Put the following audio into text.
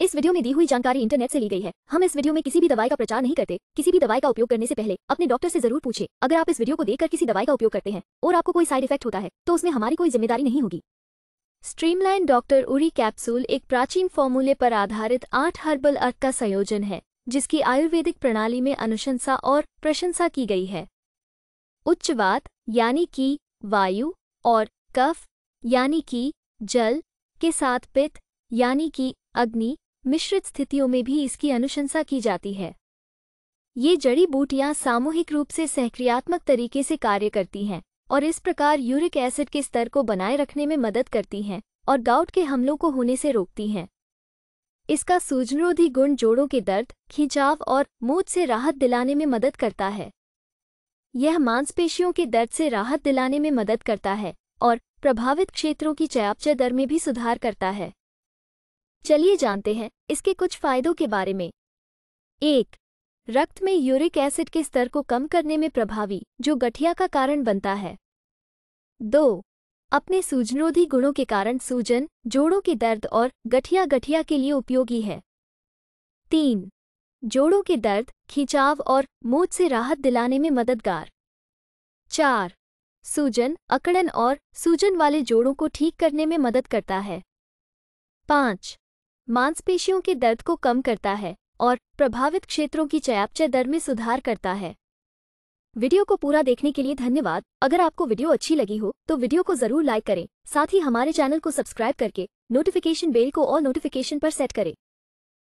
इस वीडियो में दी हुई जानकारी इंटरनेट से ली गई है हम इस वीडियो में किसी भी दवाई का प्रचार नहीं करते किसी भी दवाई का उपयोग करने से पहले अपने डॉक्टर से जरूर पूछे अगर आप इस वीडियो को देखकर किसी दवाई का उपयोग करते हैं और आपको कोई साइड इफेक्ट होता है तो उसमें हमारी कोई जिम्मेदारी नहीं होगी स्ट्रीमलाइन डॉक्टर उरी कैप्सूल एक प्राचीन फॉर्मूले पर आधारित आठ हर्बल अर्क का संयोजन है जिसकी आयुर्वेदिक प्रणाली में अनुशंसा और प्रशंसा की गई है उच्च वात यानी कि वायु और कफ यानी कि जल के साथ पित्त यानी कि अग्नि मिश्रित स्थितियों में भी इसकी अनुशंसा की जाती है ये जड़ी बूटियां सामूहिक रूप से सहक्रियात्मक तरीके से कार्य करती हैं और इस प्रकार यूरिक एसिड के स्तर को बनाए रखने में मदद करती हैं और गाउट के हमलों को होने से रोकती हैं इसका सूजनरोधी गुण जोड़ों के दर्द खिंचाव और मूत से राहत दिलाने में मदद करता है यह मांसपेशियों के दर्द से राहत दिलाने में मदद करता है और प्रभावित क्षेत्रों की चयापचय दर में भी सुधार करता है चलिए जानते हैं इसके कुछ फायदों के बारे में एक रक्त में यूरिक एसिड के स्तर को कम करने में प्रभावी जो गठिया का कारण बनता है दो अपने सूजनरोधी गुणों के कारण सूजन जोड़ों के दर्द और गठिया गठिया के लिए उपयोगी है तीन जोड़ों के दर्द खिंचाव और मोच से राहत दिलाने में मददगार चार सूजन अकड़न और सूजन वाले जोड़ों को ठीक करने में मदद करता है पाँच मांसपेशियों के दर्द को कम करता है और प्रभावित क्षेत्रों की चयापचय दर में सुधार करता है वीडियो को पूरा देखने के लिए धन्यवाद अगर आपको वीडियो अच्छी लगी हो तो वीडियो को जरूर लाइक करें साथ ही हमारे चैनल को सब्सक्राइब करके नोटिफिकेशन बेल को और नोटिफिकेशन पर सेट करें